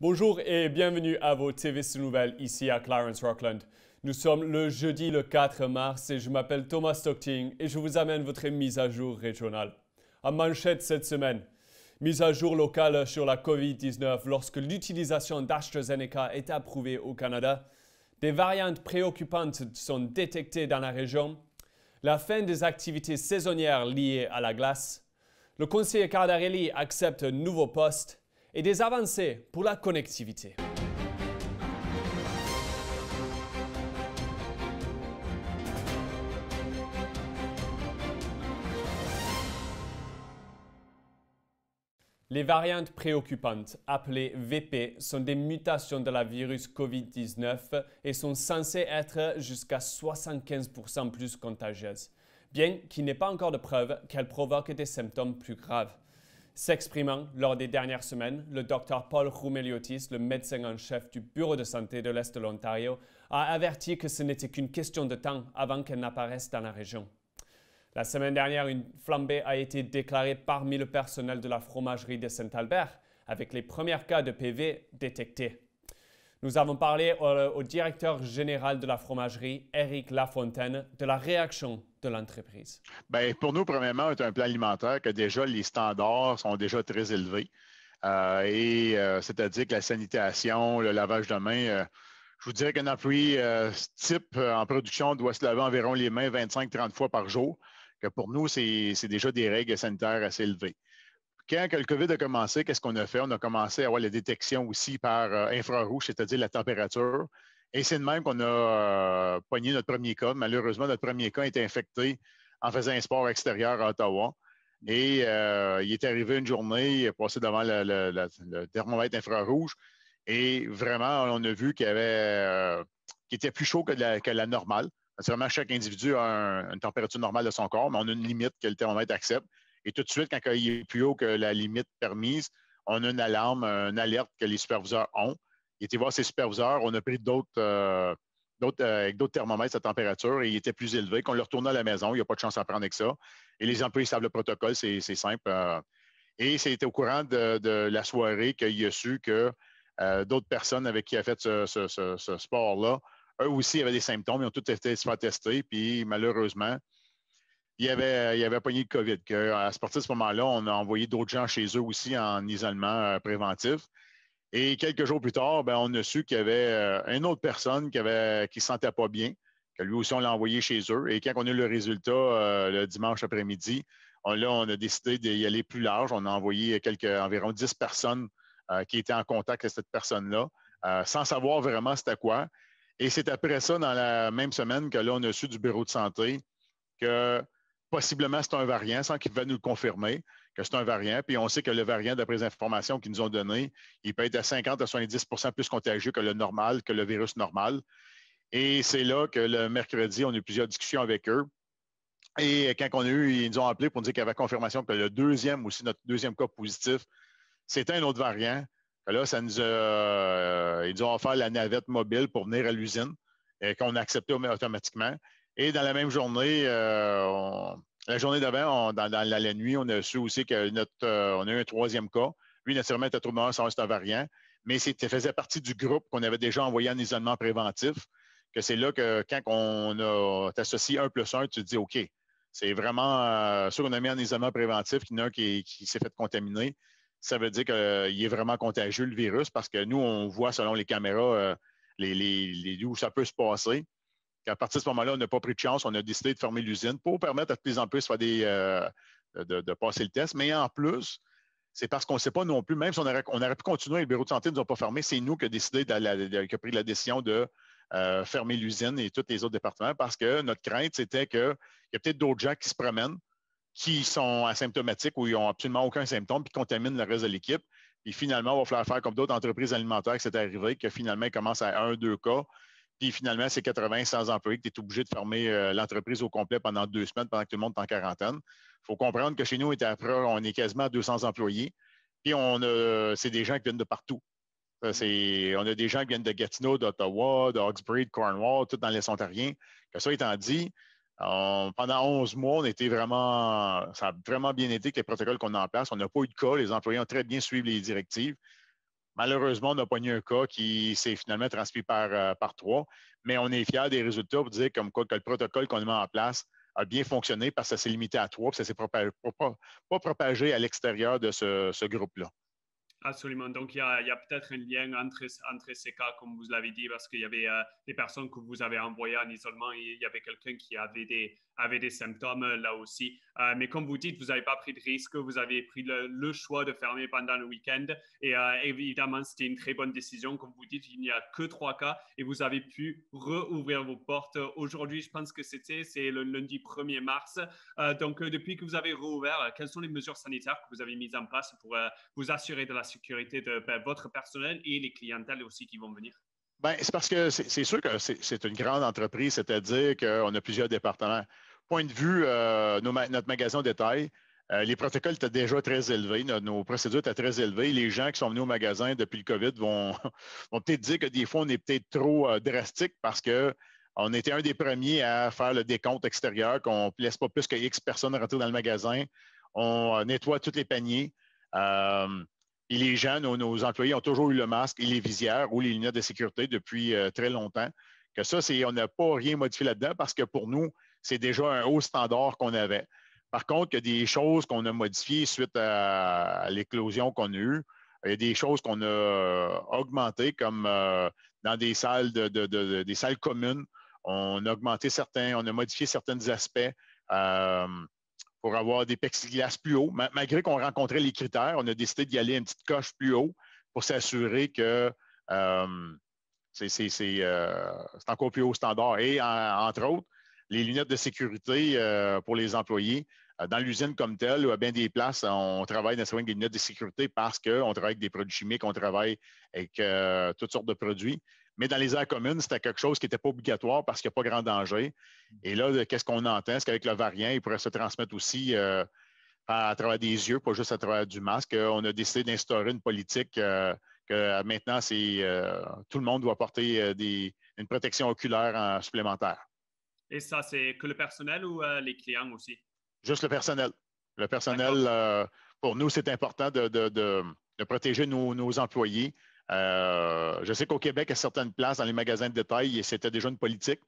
Bonjour et bienvenue à vos TVC Nouvelles ici à Clarence Rockland. Nous sommes le jeudi le 4 mars et je m'appelle Thomas Stocking et je vous amène votre mise à jour régionale. À manchette cette semaine, mise à jour locale sur la Covid-19 lorsque l'utilisation d'AstraZeneca est approuvée au Canada. Des variantes préoccupantes sont détectées dans la région. La fin des activités saisonnières liées à la glace. Le conseiller Cardarelli accepte un nouveau poste et des avancées pour la connectivité. Les variantes préoccupantes, appelées VP, sont des mutations de la virus COVID-19 et sont censées être jusqu'à 75% plus contagieuses, bien qu'il n'y ait pas encore de preuves qu'elles provoquent des symptômes plus graves. S'exprimant lors des dernières semaines, le docteur Paul Roumeliotis, le médecin en chef du Bureau de santé de l'Est de l'Ontario, a averti que ce n'était qu'une question de temps avant qu'elle n'apparaisse dans la région. La semaine dernière, une flambée a été déclarée parmi le personnel de la fromagerie de Saint-Albert, avec les premiers cas de PV détectés. Nous avons parlé euh, au, directeur général de la fromagerie, Eric Lafontaine, de la réaction de l'entreprise? Bien, pour nous, premièrement, c'est un plan alimentaire que déjà les standards sont déjà très élevés. Euh, et euh, c'est-à-dire que la sanitation, le lavage de mains, euh, je vous dirais qu'un employé type en production doit se laver environ les mains 25-30 fois par jour, que pour nous, c'est déjà des règles sanitaires assez élevées. Quand le COVID a commencé, qu'est-ce qu'on a fait? On a commencé à avoir la détection aussi par infrarouge, c'est-à-dire la température. Et c'est de même qu'on a euh, pogné notre premier cas. Malheureusement, notre premier cas été infecté en faisant un sport extérieur à Ottawa. Et euh, il est arrivé une journée, il est passé devant le, thermomètre infrarouge. Et vraiment, on a vu qu'il euh, était plus chaud que la, la normale. chaque individu a une température normale de son corps, mais on a une limite que le thermomètre accepte. Et tout de suite, quand il est plus haut que la limite permise, on a une alarme, une alerte que les superviseurs ont. Il était voir ses superviseurs. On a pris d'autres. Euh, euh, d'autres thermomètres à température et il était plus élevé. on leur retourne à la maison, il n'y a pas de chance à prendre avec ça. Et les employés savent le protocole, c'est, simple. Euh. et c'était au courant de, la soirée qu'il a su que d'autres personnes avec qui il a fait ce, sport-là, eux aussi avaient des symptômes, ils ont tous été super testés. puis malheureusement, il n'y avait pas pogné de COVID. Que, à partir de ce moment-là, on a envoyé d'autres gens chez eux aussi en isolement préventif. Et quelques jours plus tard, ben, on a su qu'il y avait euh, une autre personne qui ne qui se sentait pas bien, que lui aussi, on l'a envoyé chez eux. Et quand on a eu le résultat euh, le dimanche après-midi, on, là, on a décidé d'y aller plus large. On a envoyé environ 10 personnes euh, qui étaient en contact avec cette personne-là, sans savoir vraiment c'était quoi. Et c'est après ça, dans la même semaine, que là, on a su du bureau de santé que possiblement c'est un variant, sans qu'il va nous le confirmer, que c'est un variant, puis on sait que le variant, d'après les informations qu'ils nous ont données, il peut être à 50 à 70 plus contagieux que le normal, que le virus normal. Et c'est là que le mercredi, on a eu plusieurs discussions avec eux. Et quand on a eu, ils nous ont appelé pour nous dire qu'il y avait confirmation que le deuxième, aussi notre deuxième cas positif, c'était un autre variant. là, ça nous euh, ils nous ont offert la navette mobile pour venir à l'usine, qu'on a accepté automatiquement. Et dans la même journée, euh, on, la journée d'avant, dans, la, nuit, on a su aussi qu'on euh, a eu un troisième cas. Lui, naturellement, était tombé sans un variant, mais c'était faisait partie du groupe qu'on avait déjà envoyé en isolement préventif. Que c'est là que quand on a associé plus un, tu te dis OK, c'est vraiment ceux qu'on a mis en isolement préventif, qu'il y en a un qui, s'est fait contaminer. Ça veut dire qu'il est vraiment contagieux, le virus, parce que nous, on voit selon les caméras euh, les, où ça peut se passer à partir de ce moment-là, on n'a pas pris de chance, on a décidé de fermer l'usine pour permettre à de, plus en plus euh, de, passer le test. Mais en plus, c'est parce qu'on ne sait pas non plus, même si on aurait, pu continuer, les bureaux de santé ne nous ont pas fermé, c'est nous qui avons décidé, a pris la décision de euh, fermer l'usine et tous les autres départements parce que notre crainte, c'était qu'il y a peut-être d'autres gens qui se promènent, qui sont asymptomatiques ou ils n'ont absolument aucun symptôme, puis contaminent le reste de l'équipe. Et finalement, on va falloir faire comme d'autres entreprises alimentaires, que c'est arrivé, que finalement, ils commencent à un, deux cas, puis finalement, c'est 80, 100 employés que tu es obligé de fermer euh, l'entreprise au complet pendant deux semaines pendant que tout le monde est en quarantaine. Il faut comprendre que chez nous, on est quasiment 200 employés. Puis c'est des gens qui viennent de partout. on a des gens qui viennent de Gatineau, d'Ottawa, d'Oxbury, de Cornwall, tout dans les Ontariens. Que ça étant dit, pendant 11 mois, on était vraiment, ça a vraiment bien été avec les protocoles qu'on a en place. On n'a pas eu de cas. Les employés ont très bien suivi les directives. Malheureusement, on n'a pas eu un cas qui s'est finalement transmis par, euh, par trois, mais on est fiers des résultats pour dire comme quoi que le protocole qu'on met en place a bien fonctionné parce que ça s'est limité à trois, puis ça ne s'est pas, propagé à l'extérieur de ce, groupe-là. Absolument. Donc, il y a, peut-être un lien entre, entre, ces cas, comme vous l'avez dit, parce qu'il y avait euh, des personnes que vous avez envoyées en isolement et il y avait quelqu'un qui avait des, avaient des symptômes euh, là aussi. Euh, mais comme vous dites, vous n'avez pas pris de risque, vous avez pris le, choix de fermer pendant le week-end. Et euh, évidemment, c'était une très bonne décision. Comme vous dites, il n'y a que trois cas et vous avez pu rouvrir vos portes. Aujourd'hui, je pense que c'était, c'est le lundi 1er mars. donc, depuis que vous avez rouvert, quelles sont les mesures sanitaires que vous avez mises en place pour vous assurer de la sécurité de ben, votre personnel et les clientèles aussi qui vont venir? Bien, c'est parce que c'est sûr que c'est une grande entreprise, c'est-à-dire qu'on a plusieurs départements point de vue, euh, notre magasin au détail, euh, les protocoles étaient déjà très élevés, nos, procédures étaient très élevées. Les gens qui sont venus au magasin depuis le COVID vont, peut-être dire que des fois, on est peut-être trop euh, drastique parce que on était un des premiers à faire le décompte extérieur, qu'on ne laisse pas plus que X personnes rentrer dans le magasin. On nettoie tous les paniers. et les gens, nos, employés ont toujours eu le masque et les visières ou les lunettes de sécurité depuis très longtemps. Que ça, on n'a pas rien modifié là-dedans parce que pour nous, c'est déjà un haut standard qu'on avait. Par contre, il y a des choses qu'on a modifiées suite à, l'éclosion qu'on a eue. Il y a des choses qu'on a euh, augmentées, comme euh, dans des salles, de, des salles communes. On a augmenté certains, on a modifié certains aspects euh, pour avoir des plexiglas plus hauts. Malgré qu'on rencontrait les critères, on a décidé d'y aller une petite coche plus haut pour s'assurer que c'est encore plus haut standard. Et entre autres, les lunettes de sécurité euh, pour les employés. Euh, dans l'usine comme telle, ou à bien des places, on travaille nécessairement avec des lunettes de sécurité parce qu'on travaille avec des produits chimiques, on travaille avec euh, toutes sortes de produits. Mais dans les aires communes, c'était quelque chose qui n'était pas obligatoire parce qu'il n'y a pas grand danger. Et là, qu'est-ce qu'on entend? Est-ce qu'avec le variant, il pourrait se transmettre aussi à, travers des yeux, pas juste à travers du masque. On a décidé d'instaurer une politique que maintenant, c'est tout le monde doit porter une protection oculaire supplémentaire. Et ça, c'est que le personnel ou euh, les clients aussi? Juste le personnel. Le personnel, euh, pour nous, c'est important de, protéger nos, employés. Euh, je sais qu'au Québec, à certaines places, dans les magasins de détail, c'était déjà une politique.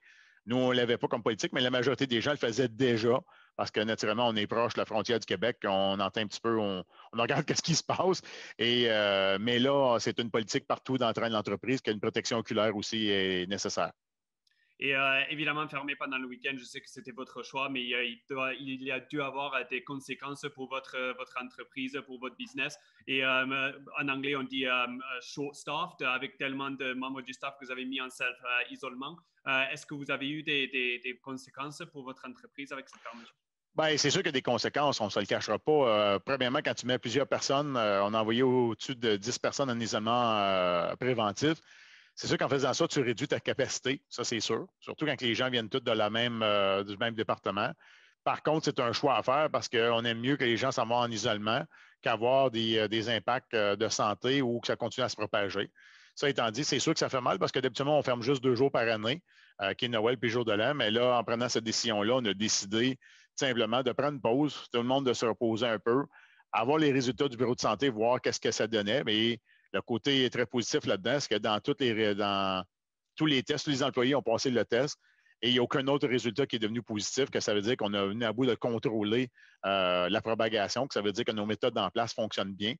Nous, on ne l'avait pas comme politique, mais la majorité des gens le faisaient déjà parce que naturellement, on est proche de la frontière du Québec, on entend un petit peu, on, regarde ce qui se passe. mais là, c'est une politique partout dans le train de l'entreprise qu'une protection oculaire aussi est nécessaire. Et euh, évidemment, fermé pendant le week-end, je sais que c'était votre choix, mais euh, il, a dû avoir euh, des conséquences pour votre, entreprise, pour votre business. Et en anglais, on dit short staffed, avec tellement de membres du staff que vous avez mis en self-isolement. Est-ce que vous avez eu des, des, conséquences pour votre entreprise avec cette fermeture? Bien, c'est sûr qu'il y a des conséquences, on ne se le cachera pas. premièrement, quand tu mets plusieurs personnes, on a envoyé au-dessus de 10 personnes en isolement préventif. C'est sûr qu'en faisant ça, tu réduis ta capacité, ça c'est sûr, surtout quand les gens viennent tous de la même, euh, du même département. Par contre, c'est un choix à faire parce qu'on aime mieux que les gens s'en vont en isolement qu'avoir des, euh, impacts euh, de santé ou que ça continue à se propager. Ça étant dit, c'est sûr que ça fait mal parce que d'habitude, on ferme juste deux jours par année, qui est Noël puis jour de l'an. Mais là, en prenant cette décision-là, on a décidé simplement de prendre une pause, tout le monde de se reposer un peu, avoir les résultats du bureau de santé, voir qu'est-ce que ça donnait. Mais le côté très positif là-dedans, c'est que dans, tous les tests, tous les employés ont passé le test et il n'y a aucun autre résultat qui est devenu positif, que ça veut dire qu'on a venu à bout de contrôler euh, la propagation, que ça veut dire que nos méthodes en place fonctionnent bien.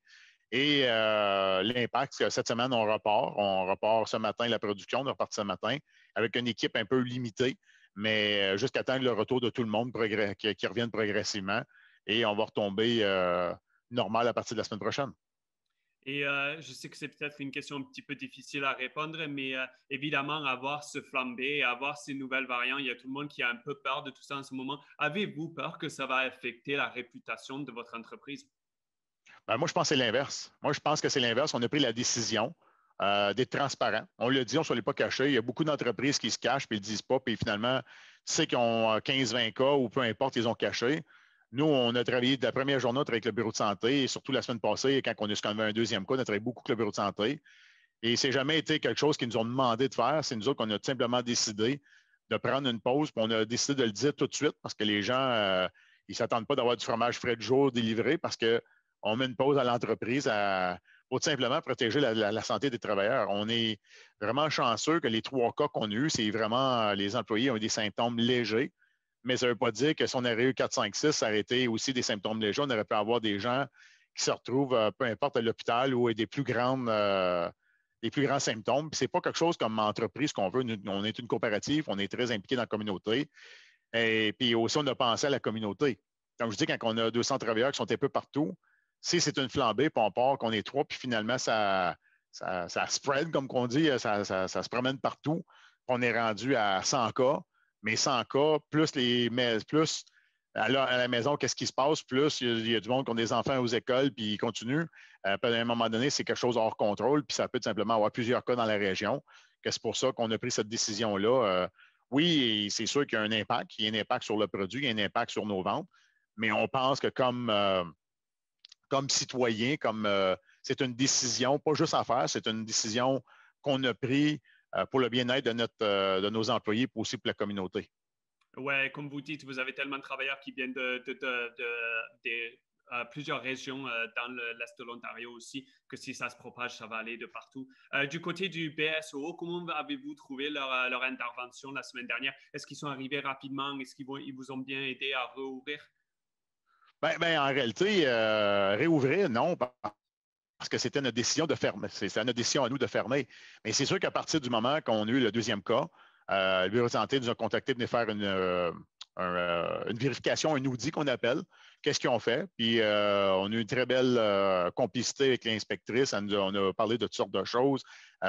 Et euh, l'impact, c'est que cette semaine, on repart. On repart ce matin la production, on repart ce matin avec une équipe un peu limitée, mais euh, jusqu'à attendre le retour de tout le monde qui, qui revienne progressivement. Et on va retomber normal à partir de la semaine prochaine. Et euh, je sais que c'est peut-être une question un petit peu difficile à répondre, mais euh, évidemment, avoir ce flambé, avoir ces nouvelles variantes, il y a tout le monde qui a un peu peur de tout ça en ce moment. Avez-vous peur que ça va affecter la réputation de votre entreprise? Ben, moi, je pense que c'est l'inverse. Moi, je pense que c'est l'inverse. On a pris la décision. Euh, d'être transparent. On le dit, on ne se pas caché. Il y a beaucoup d'entreprises qui se cachent, puis ne disent pas, puis finalement, c'est qu'ils ont 15-20 cas ou peu importe, ils ont caché. Nous, on a travaillé de la première journée, avec le bureau de santé, et surtout la semaine passée, quand on a scandé un deuxième cas, on a travaillé beaucoup avec le bureau de santé. Et c'est jamais été quelque chose qu'ils nous ont demandé de faire. C'est nous autres qu'on a simplement décidé de prendre une pause, puis on a décidé de le dire tout de suite parce que les gens, euh, ils ne s'attendent pas d'avoir du fromage frais de jour délivré parce qu'on met une pause à l'entreprise pour tout simplement protéger la, santé des travailleurs. On est vraiment chanceux que les trois cas qu'on a eu, c'est vraiment les employés ont eu des symptômes légers mais ça ne veut pas dire que si on aurait eu 4, 5, 6, ça aurait été aussi des symptômes légers. On aurait pu avoir des gens qui se retrouvent, euh, peu importe, à l'hôpital ou des plus grandes. Euh, plus grands symptômes. Ce n'est pas quelque chose comme entreprise qu'on veut. on est une coopérative, on est très impliqué dans la communauté. Et puis aussi, on a pensé à la communauté. Comme je dis, quand on a 200 travailleurs qui sont un peu partout, si c'est une flambée, puis on part, qu'on est trois, puis finalement, ça, ça, spread, comme on dit, ça, ça, se promène partout, on est rendu à 100 cas, mais sans cas, plus les plus à la, maison, qu'est-ce qui se passe, plus il y, a du monde qui ont des enfants aux écoles, puis ils continuent. Euh, à un moment donné, c'est quelque chose hors contrôle, puis ça peut simplement avoir plusieurs cas dans la région. c'est pour ça qu'on a pris cette décision-là. Euh, oui, c'est sûr qu'il y a un impact, il y a un impact sur le produit, il y a un impact sur nos ventes, mais on pense que comme, euh, comme citoyen, comme c'est une décision, pas juste à faire, c'est une décision qu'on a prise euh, pour le bien-être de, notre, euh, de nos employés, mais aussi pour la communauté. Oui, comme vous dites, vous avez tellement de travailleurs qui viennent de, euh, plusieurs régions dans l'Est de l'Ontario aussi, que si ça se propage, ça va aller de partout. du côté du BSO, comment avez-vous trouvé leur, intervention la semaine dernière? Est-ce qu'ils sont arrivés rapidement? Est-ce qu'ils vous ont bien aidé à rouvrir? Ben, ben en réalité, réouvrir, non, parce que c'était notre décision de fermer. C'est notre décision à nous de fermer. Mais c'est sûr qu'à partir du moment qu'on a eu le deuxième cas, euh, le bureau de santé nous a contactés pour venir faire une, euh, euh, vérification, un outil qu'on appelle. Qu'est-ce qu'ils ont fait? Puis euh, on a eu une très belle complicité avec l'inspectrice. on a parlé de toutes sortes de choses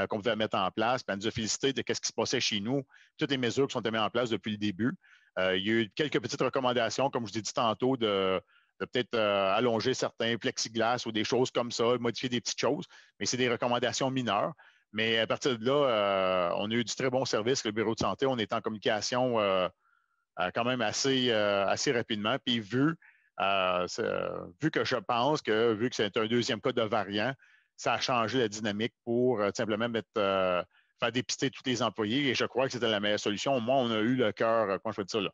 qu'on pouvait mettre en place. Puis elle nous a félicité de ce qui se passait chez nous, toutes les mesures qui sont mises en place depuis le début. il y a eu quelques petites recommandations, comme je vous ai dit tantôt, de de peut-être euh, allonger certains plexiglas ou des choses comme ça, modifier des petites choses, mais c'est des recommandations mineures. Mais à partir de là, euh, on a eu du très bon service, le bureau de santé. On est en communication euh, quand même assez, rapidement. Puis vu, vu que je pense que, vu que c'est un deuxième cas de variant, ça a changé la dynamique pour simplement mettre, faire dépister tous les employés. Et je crois que c'était la meilleure solution. Au moins, on a eu le cœur, comment je peux dire ça, là,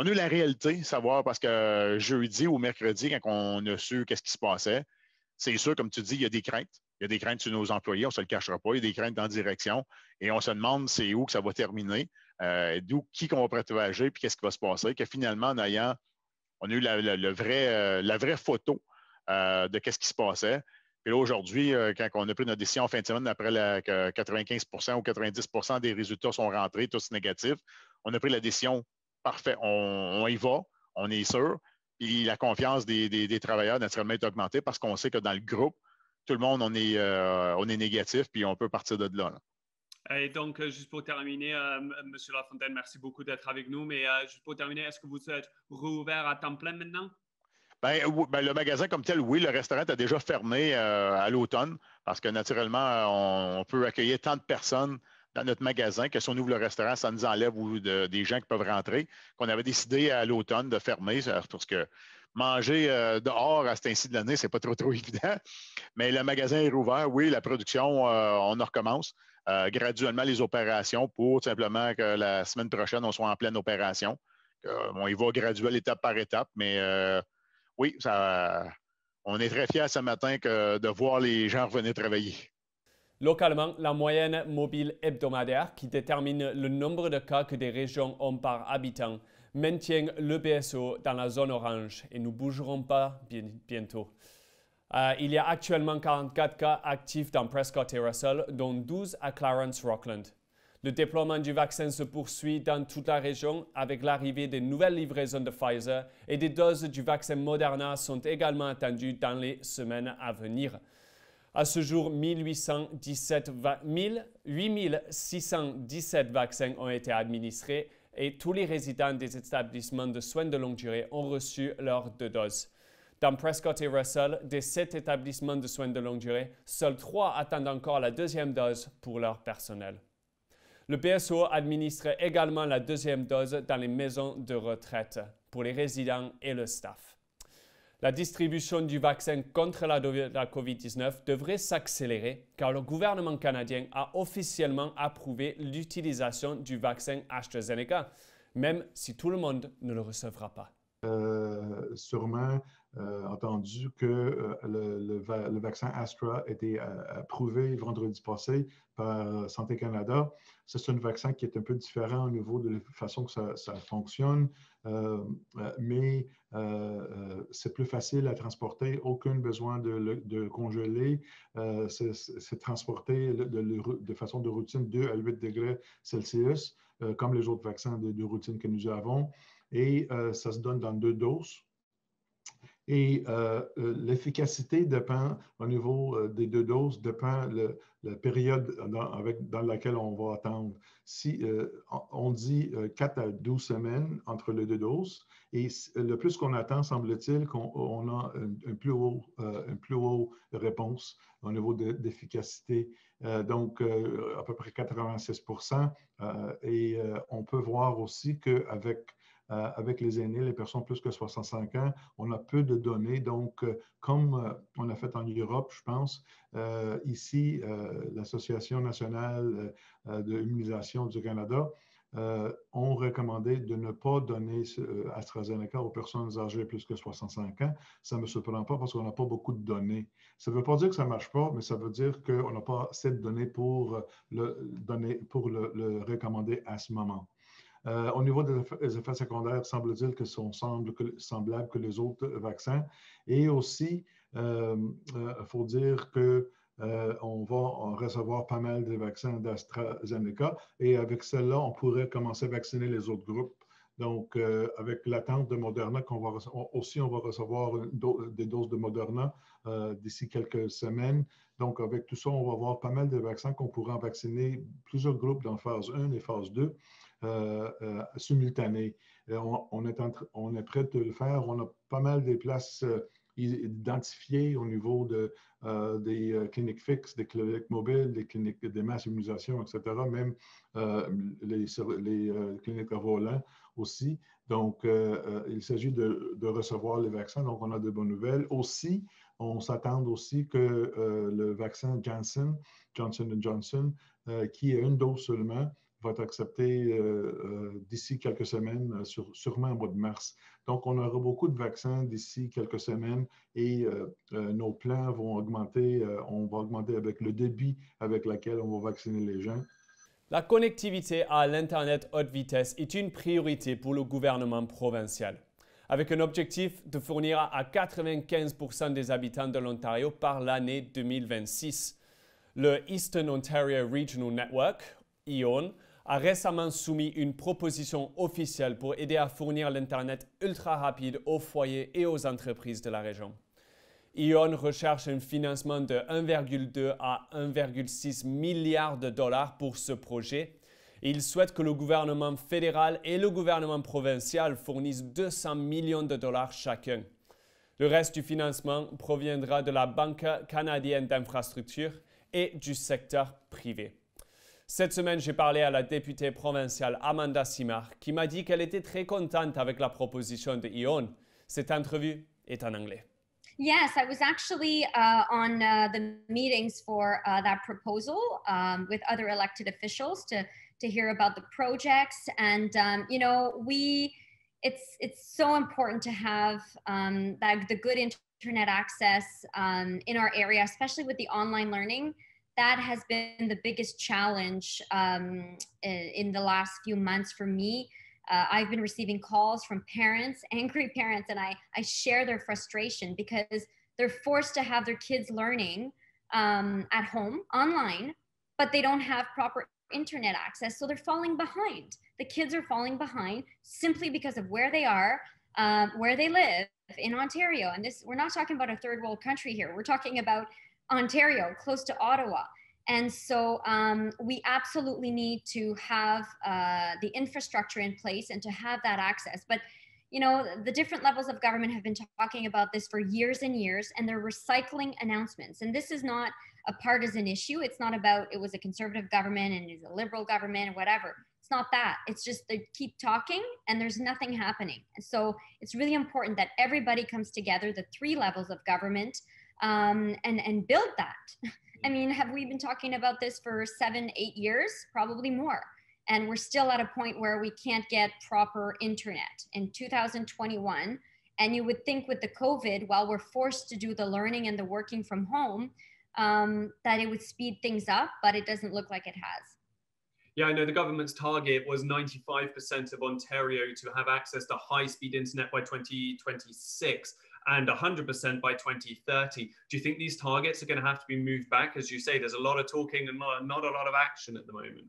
on a eu la réalité, savoir, parce que euh, jeudi ou mercredi, quand on a su qu'est-ce qui se passait, c'est sûr, comme tu dis, il y a des craintes. Il y a des craintes sur nos employés, on ne se le cachera pas. Il y a des craintes la direction et on se demande c'est où que ça va terminer, euh, d'où qui qu'on va protéger puis qu'est-ce qui va se passer. Que finalement, en ayant, on a eu la, le vrai, euh, la vraie photo de qu'est-ce qui se passait. Et là, aujourd'hui, quand on a pris notre décision en fin de semaine, après que 95 ou 90 des résultats sont rentrés, tous négatifs, on a pris la décision parfait, on, y va, on est sûr. Puis la confiance des, travailleurs, naturellement, est augmentée parce qu'on sait que dans le groupe, tout le monde, on est, euh, on est négatif, puis on peut partir de là. Et donc, euh, juste pour terminer, euh, M. Monsieur Lafontaine, merci beaucoup d'être avec nous. Mais juste pour terminer, est-ce que vous êtes rouvert à temps plein maintenant? Bien, ben, le magasin comme tel, oui, le restaurant a déjà fermé à l'automne parce que naturellement, on, peut accueillir tant de personnes dans notre magasin, que si on ouvre le restaurant, ça nous enlève des gens qui peuvent rentrer, qu'on avait décidé à l'automne de fermer parce que manger euh, dehors à cet ainsi de l'année, ce n'est pas trop, évident. Mais le magasin est rouvert, oui, la production, euh, on recommence. Euh, graduellement les opérations pour simplement que la semaine prochaine, on soit en pleine opération. on y va graduellement étape par étape, mais oui, ça, on est très fiers ce matin de voir les gens revenir travailler. Localement, la moyenne mobile hebdomadaire, qui détermine le nombre de cas que des régions ont par habitant, maintient le BSO dans la zone orange et nous bougerons pas bientôt. Euh, il y a actuellement 44 cas actifs dans Prescott et Russell, dont 12 à Clarence Rockland. Le déploiement du vaccin se poursuit dans toute la région avec l'arrivée des nouvelles livraisons de Pfizer et des doses du vaccin Moderna sont également attendues dans les semaines à venir. À ce jour, 1817 8617 vaccins ont été administrés et tous les résidents des établissements de soins de longue durée ont reçu leurs deux doses. Dans Prescott et Russell, des sept établissements de soins de longue durée, seuls trois attendent encore la deuxième dose pour leur personnel. Le PSO administre également la deuxième dose dans les maisons de retraite pour les résidents et le staff. La distribution du vaccin contre la, COVID-19 devrait s'accélérer car le gouvernement canadien a officiellement approuvé l'utilisation du vaccin AstraZeneca, même si tout le monde ne le recevra pas. Euh, sûrement euh, entendu que euh, le, vaccin Astra a été approuvé vendredi passé par Santé Canada. C'est un vaccin qui est un peu différent au niveau de la façon que ça, fonctionne, mais c'est plus facile à transporter, aucun besoin de le congeler. c'est transporté de, façon de routine 2 à 8 degrés Celsius, comme les autres vaccins de routine que nous avons et euh, ça se donne dans deux doses. Et euh, euh, l'efficacité dépend, au niveau des deux doses, dépend de la période dans, avec, dans, laquelle on va attendre. Si on dit 4 à 12 semaines entre les deux doses, et le plus qu'on attend, semble-t-il, qu'on a un, plus haut, un, plus haut, réponse au niveau d'efficacité. donc, à peu près 96% et on peut voir aussi qu'avec euh, avec les aînés, les personnes plus que 65 ans, on a peu de données. Donc, euh, comme euh, on a fait en Europe, je pense, ici, l'Association nationale de du Canada euh, ont recommandé de ne pas donner AstraZeneca aux personnes âgées plus que 65 ans. Ça ne me surprend pas parce qu'on n'a pas beaucoup de données. Ça ne veut pas dire que ça ne marche pas, mais ça veut dire qu'on n'a pas assez de données pour le, pour le, le recommander à ce moment. Euh, au niveau des effets secondaires, semble-t-il que sont semblables que les autres vaccins. Et aussi, il euh, euh, faut dire que on va recevoir pas mal de vaccins d'AstraZeneca et avec celle-là, on pourrait commencer à vacciner les autres groupes. Donc, avec l'attente de Moderna, qu'on va aussi on va recevoir des doses de Moderna d'ici quelques semaines. Donc, avec tout ça, on va avoir pas mal de vaccins qu'on pourra vacciner plusieurs groupes dans phase 1 et phase 2. Euh, euh, simultané. Euh, on, est on, prêt de le faire. On a pas mal de places identifiées au niveau de, des cliniques fixes, des cliniques mobiles, des cliniques de masses immunisation etc., même les, cliniques à volant aussi. Donc, il s'agit de, recevoir les vaccins, donc on a de bonnes nouvelles. Aussi, on s'attend aussi que le vaccin Janssen, Johnson Johnson, qui est une dose seulement, va être accepté euh, euh, d'ici quelques semaines, euh, sur, sûrement au mois de mars. Donc, on aura beaucoup de vaccins d'ici quelques semaines et nos plans vont augmenter. on va augmenter avec le débit avec lequel on va vacciner les gens. La connectivité à l'Internet haute vitesse est une priorité pour le gouvernement provincial, avec un objectif de fournir à 95% des habitants de l'Ontario par l'année 2026. Le Eastern Ontario Regional Network, ION, e a récemment soumis une proposition officielle pour aider à fournir l'Internet ultra rapide aux foyers et aux entreprises de la région. ION recherche un financement de 1,2 à 1,6 milliard de dollars pour ce projet. et Il souhaite que le gouvernement fédéral et le gouvernement provincial fournissent 200 millions de dollars chacun. Le reste du financement proviendra de la Banque canadienne d'infrastructures et du secteur privé. Cette semaine, j'ai parlé à la députée provinciale Amanda Simard qui m'a dit qu'elle était très contente avec la proposition de Ion. Cette entrevue est en anglais. Yes, I was actually uh, on uh, the meetings for uh, that proposal um, with other elected officials to to hear about the projects, and um, you know, we it's it's so important to have um, that the good internet access um, in our area, especially with the online learning that has been the biggest challenge um, in the last few months for me. Uh, I've been receiving calls from parents, angry parents, and I, I share their frustration because they're forced to have their kids learning um, at home online, but they don't have proper internet access. So they're falling behind. The kids are falling behind simply because of where they are, um, where they live in Ontario. And this, we're not talking about a third world country here. We're talking about Ontario, close to Ottawa. And so um, we absolutely need to have uh, the infrastructure in place and to have that access. But you know, the different levels of government have been talking about this for years and years, and they're recycling announcements. And this is not a partisan issue. It's not about it was a conservative government and was a liberal government or whatever. It's not that. It's just they keep talking and there's nothing happening. And so it's really important that everybody comes together, the three levels of government, um, and and build that. I mm-hmm. mean, have we been talking about this for seven, eight years? Probably more. And we're still at a point where we can't get proper internet in 2021. And you would think with the COVID, while we're forced to do the learning and the working from home, um, that it would speed things up, but it doesn't look like it has. Yeah, I know the government's target was 95% of Ontario to have access to high speed internet by 2026 and 100% by 2030. Do you think these targets are going to have to be moved back? As you say, there's a lot of talking and not, a lot of action at the moment.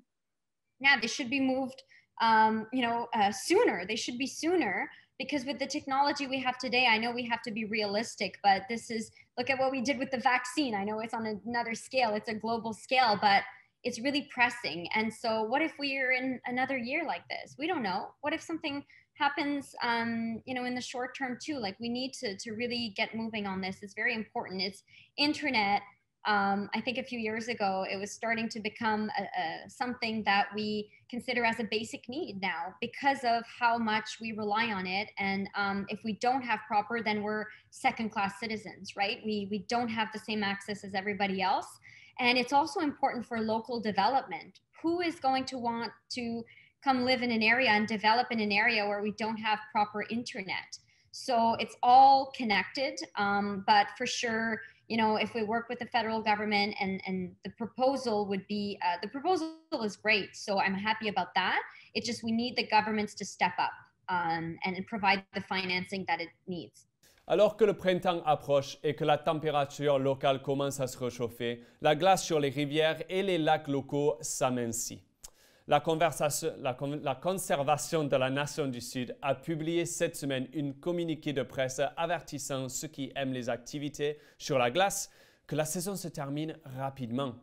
Yeah, they should be moved, um, you know, uh, sooner. They should be sooner because with the technology we have today, I know we have to be realistic, but this is look at what we did with the vaccine. I know it's on another scale, it's a global scale, but it's really pressing. And so, what if we're in another year like this? We don't know. What if something happens um, you know in the short term too like we need to, to really get moving on this it's very important it's internet um, i think a few years ago it was starting to become a, a, something that we consider as a basic need now because of how much we rely on it and um, if we don't have proper then we're second class citizens right we, we don't have the same access as everybody else and it's also important for local development who is going to want to come live in an area and develop in an area where we don't have proper internet. So it's all connected, um, but for sure, you know, if we work with the federal government and, and the proposal would be, uh, the proposal is great. So I'm happy about that. It just, we need the governments to step up um, and provide the financing that it needs. Alors que le printemps approche et que la température locale commence à se réchauffer, la glace sur les rivières et les lacs locaux s'amincit. la, conservation de la nation du Sud a publié cette semaine une communiqué de presse avertissant ceux qui aiment les activités sur la glace que la saison se termine rapidement.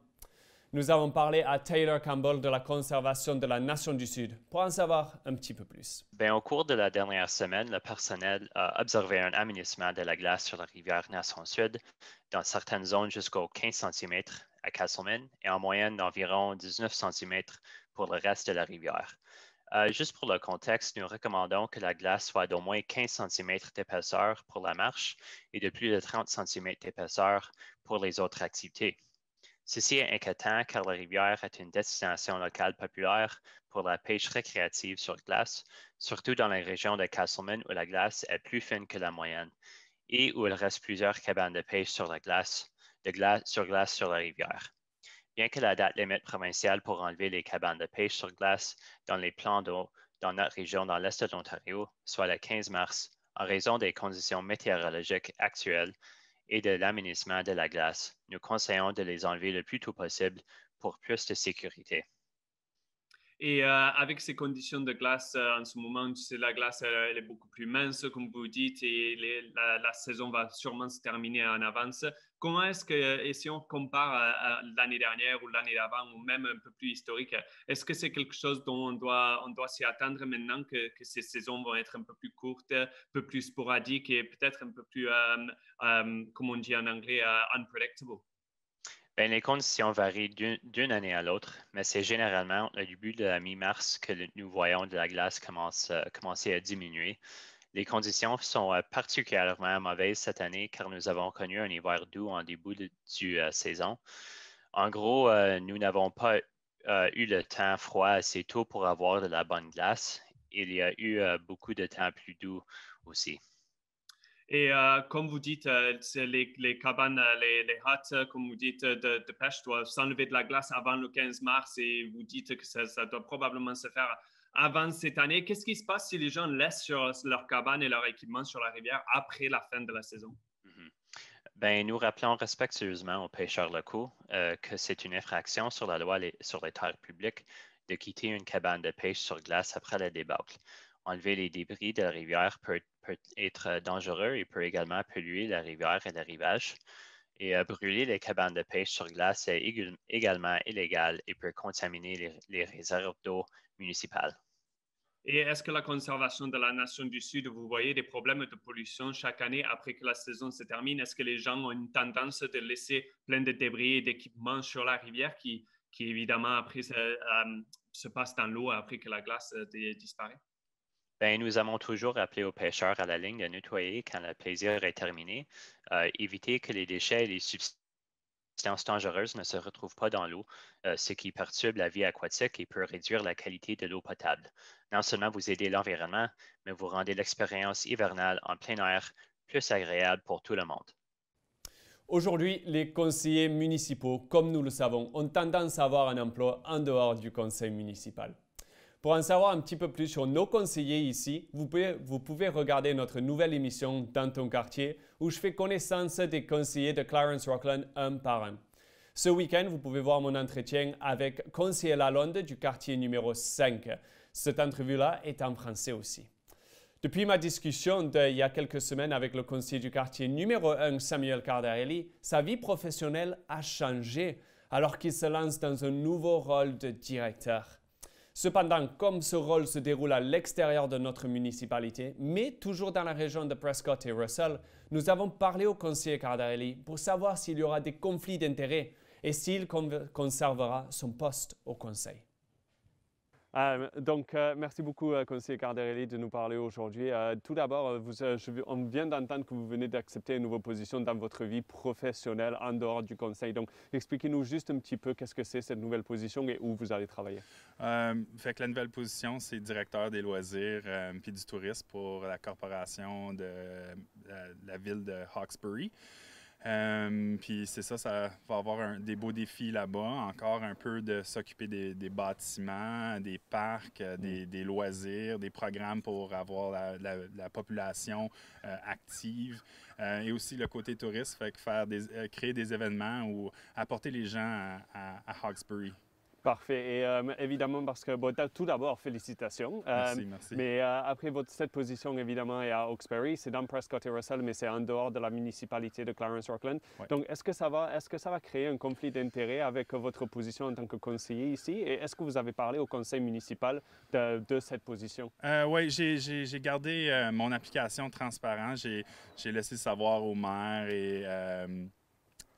Nous avons parlé à Taylor Campbell de la conservation de la nation du Sud pour en savoir un petit peu plus. Ben, au cours de la dernière semaine, le personnel a observé un aménagement de la glace sur la rivière Nation Sud dans certaines zones jusqu'aux 15 cm à Castleman et en moyenne d'environ 19 cm pour le reste de la rivière. Euh, juste pour le contexte, nous recommandons que la glace soit d'au moins 15 cm d'épaisseur pour la marche et de plus de 30 cm d'épaisseur pour les autres activités. Ceci est inquiétant car la rivière est une destination locale populaire pour la pêche récréative sur glace, surtout dans la région de Castleman où la glace est plus fine que la moyenne et où il reste plusieurs cabanes de pêche sur la glace de glace sur glace sur la rivière. Bien que la date limite provinciale pour enlever les cabanes de pêche sur glace dans les plans d'eau dans notre région dans l'est de l'Ontario soit le 15 mars, en raison des conditions météorologiques actuelles et de l'aménagement de la glace, nous conseillons de les enlever le plus tôt possible pour plus de sécurité. Et euh, avec ces conditions de glace, euh, en ce moment, la glace, euh, elle, est beaucoup plus mince, comme vous dites, et la, saison va sûrement se terminer en avance. Comment est-ce que, et si on compare l'année dernière ou l'année d'avant, ou même un peu plus historique, est-ce que c'est quelque chose dont on doit, s'y attendre maintenant, que, ces saisons vont être un peu plus courtes, un peu plus sporadiques et peut-être un peu plus, comme on dit en anglais, unpredictable? Ben, les conditions varient d'une année à l'autre, mais c'est généralement au début de la mi-mars que nous voyons de la glace euh, commencer à diminuer. Les conditions sont euh, particulièrement mauvaises cette année car nous avons connu un hiver doux en début de, euh, saison. En gros, nous n'avons pas eu le temps froid assez tôt pour avoir de la bonne glace. Il y a eu beaucoup de temps plus doux aussi. Et euh, comme vous dites, euh, les, cabanes, euh, les, les huts, comme vous dites, de, pêche doivent s'enlever de la glace avant le 15 mars et vous dites que ça, doit probablement se faire avant cette année. Qu'est-ce qui se passe si les gens laissent sur leur cabane et leur équipement sur la rivière après la fin de la saison? Mm-hmm. Ben, nous rappelons respectueusement aux pêcheurs locaux que c'est une infraction sur la loi sur les terres publiques de quitter une cabane de pêche sur glace après la débâcle enlever les débris de la rivière peut, être euh, dangereux et peut également polluer la rivière et le rivage. Et euh, brûler les cabanes de pêche sur glace est également illégal et peut contaminer les, réserves d'eau municipales. Et est-ce que la conservation de la nation du Sud, vous voyez des problèmes de pollution chaque année après que la saison se termine? Est-ce que les gens ont une tendance de laisser plein de débris et d'équipements sur la rivière qui, qui évidemment après euh, se, passent passe dans l'eau après que la glace euh, disparaît? Ben, nous avons toujours appelé aux pêcheurs à la ligne de nettoyer quand le plaisir est terminé, euh, éviter que les déchets et les substances dangereuses ne se retrouvent pas dans l'eau, euh, ce qui perturbe la vie aquatique et peut réduire la qualité de l'eau potable. Non seulement vous aidez l'environnement, mais vous rendez l'expérience hivernale en plein air plus agréable pour tout le monde. Aujourd'hui, les conseillers municipaux, comme nous le savons, ont tendance à avoir un emploi en dehors du conseil municipal. Pour en savoir un petit peu plus sur nos conseillers ici, vous pouvez, regarder notre nouvelle émission Dans ton quartier où je fais connaissance des conseillers de Clarence Rockland un par un. Ce week-end, vous pouvez voir mon entretien avec conseiller Lalonde du quartier numéro 5. Cette entrevue-là est en français aussi. Depuis ma discussion il y a quelques semaines avec le conseiller du quartier numéro 1, Samuel Cardarelli, sa vie professionnelle a changé alors qu'il se lance dans un nouveau rôle de directeur. Cependant, comme ce rôle se déroule à l'extérieur de notre municipalité, mais toujours dans la région de Prescott et Russell, nous avons parlé au conseiller Cardarelli pour savoir s'il y aura des conflits d'intérêts et s'il conservera son poste au conseil. Euh, donc, euh, merci beaucoup, euh, conseiller Carderelli, de nous parler aujourd'hui. tout d'abord, on vient d'entendre que vous venez d'accepter une nouvelle position dans votre vie professionnelle en dehors du conseil. Donc, expliquez-nous juste un petit peu qu'est-ce que c'est cette nouvelle position et où vous allez travailler. fait que la nouvelle position, c'est directeur des loisirs puis du tourisme pour la corporation de la, la ville de Hawkesbury. Euh, puis c'est ça, ça va avoir des beaux défis là-bas. Encore un peu de s'occuper des, bâtiments, des parcs, euh, des, loisirs, des programmes pour avoir la, population euh, active. et aussi le côté touriste, fait faire créer des événements ou apporter les gens à, à, à Hawkesbury. Parfait. Et euh, évidemment, parce que tout d'abord, félicitations. Euh, merci, merci. Mais euh, après votre, cette position, évidemment, est à Oxbury, c'est dans Prescott et Russell, mais c'est en dehors de la municipalité de Clarence Rockland. Donc, est-ce que, ça va, est-ce que ça va créer un conflit d'intérêts avec votre position en tant que conseiller ici? Et est-ce que vous avez parlé au conseil municipal de, cette position? oui, j'ai, gardé mon application transparente. J'ai, laissé savoir au maire et,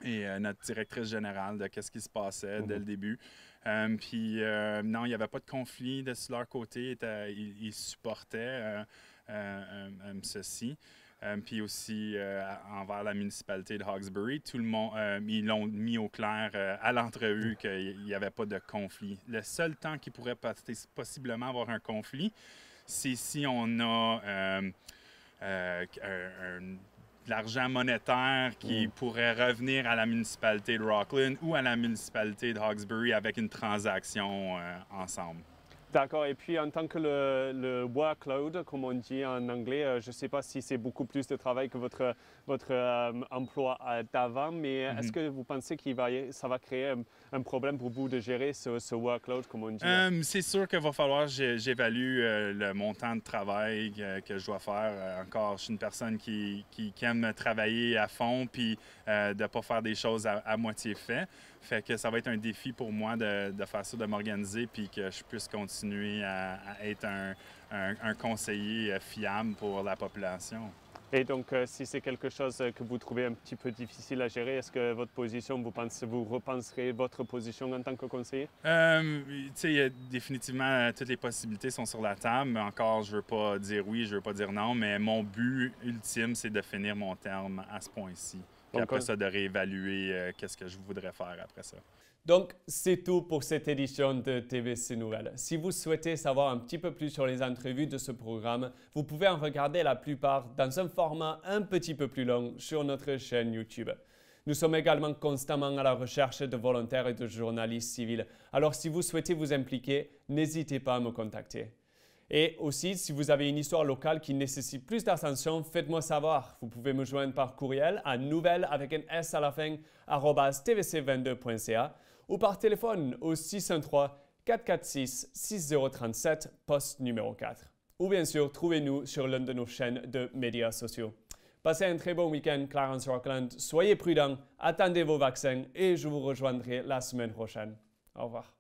et notre directrice générale de qu'est-ce qui se passait mm-hmm. dès le début. Euh, puis euh, non, il n'y avait pas de conflit de leur côté. Ils, supportaient euh, ceci. puis aussi envers la municipalité de Hawkesbury, tout le monde, ils l'ont mis au clair à l'entrevue mm. qu'il n'y avait pas de conflit. Le seul temps qui pourrait possiblement avoir un conflit, c'est si on a un, l'argent monétaire qui mm. pourrait revenir à la municipalité de Rockland ou à la municipalité de Hawkesbury avec une transaction euh, ensemble. D'accord. Et puis, en tant que le, workload, comme on dit en anglais, euh, je ne sais pas si c'est beaucoup plus de travail que votre, votre euh, emploi d'avant, mais mm-hmm. est-ce que vous pensez que va, ça va créer un problème pour vous de gérer ce, workload, comme on dit? Hein? Euh, c'est sûr qu'il va falloir j'évalue euh, le montant de travail euh, que, je dois faire. encore, je suis une personne qui, aime travailler à fond puis de ne pas faire des choses à, moitié fait. Fait que ça va être un défi pour moi de, faire ça, de m'organiser puis que je puisse continuer à, être un conseiller fiable pour la population. Et donc, euh, si c'est quelque chose euh, que vous trouvez un petit peu difficile à gérer, est-ce que votre position, vous pensez, vous repenserez votre position en tant que conseiller euh, Tu sais, définitivement toutes les possibilités sont sur la table. encore, je veux pas dire oui, je veux pas dire non, mais mon but ultime, c'est de finir mon terme à ce point-ci. Puis donc, après ça, de réévaluer qu'est-ce que je voudrais faire après ça. Donc, c'est tout pour cette édition de TVC Nouvelles. Si vous souhaitez savoir un petit peu plus sur les entrevues de ce programme, vous pouvez en regarder la plupart dans un format un petit peu plus long sur notre chaîne YouTube. Nous sommes également constamment à la recherche de volontaires et de journalistes civils. Alors si vous souhaitez vous impliquer, n'hésitez pas à me contacter. Et aussi, si vous avez une histoire locale qui nécessite plus d'attention, faites-moi savoir. Vous pouvez me joindre par courriel à nouvelle avec un S à la fin, tvc22.ca ou par téléphone au 613 446 6037 poste numéro 4. Ou bien sûr, trouvez-nous sur l'une de nos chaînes de médias sociaux. Passez un très bon week-end, Clarence Rockland. Soyez prudent, attendez vos vaccins et je vous rejoindrai la semaine prochaine. Au revoir.